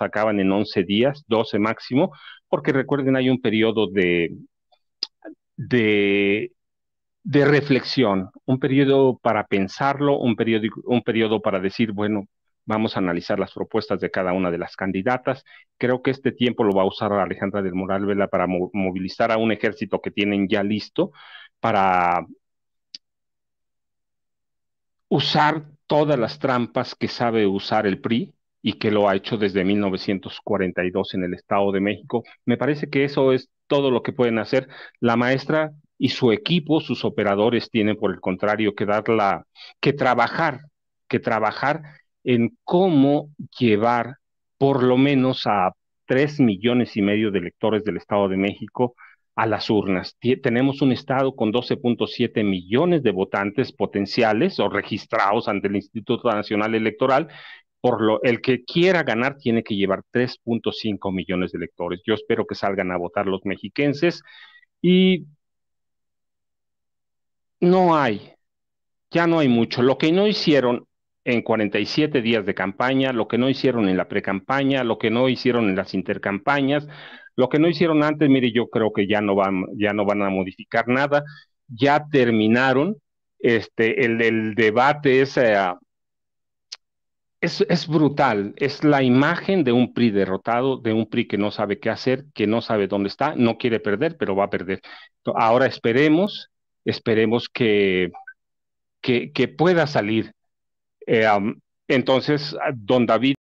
acaban en 11 días, 12 máximo, porque recuerden, hay un periodo de, de, reflexión, un periodo para pensarlo, un periodo, un periodo para decir, bueno, vamos a analizar las propuestas de cada una de las candidatas. Creo que este tiempo lo va a usar Alejandra del Moral Vela para movilizar a un ejército que tienen ya listo para usar todas las trampas que sabe usar el PRI y que lo ha hecho desde 1942 en el Estado de México. Me parece que eso es todo lo que pueden hacer. La maestra y su equipo, sus operadores, tienen por el contrario que dar la, que trabajar, que trabajar en cómo llevar por lo menos a tres millones y medio de electores del Estado de México a las urnas. tenemos un estado con 12.7 millones de votantes potenciales o registrados ante el Instituto Nacional Electoral por lo, el que quiera ganar tiene que llevar 3.5 millones de electores. Yo espero que salgan a votar los mexiquenses y no hay, ya no hay mucho. Lo que no hicieron en 47 días de campaña, lo que no hicieron en la precampaña, lo que no hicieron en las intercampañas, lo que no hicieron antes, mire, yo creo que ya no van, ya no van a modificar nada, ya terminaron. Este, el, debate es eh, es, brutal, es la imagen de un PRI derrotado, de un PRI que no sabe qué hacer, que no sabe dónde está, no quiere perder, pero va a perder. Ahora esperemos, esperemos que, que, pueda salir. Eh, entonces, ah, don David...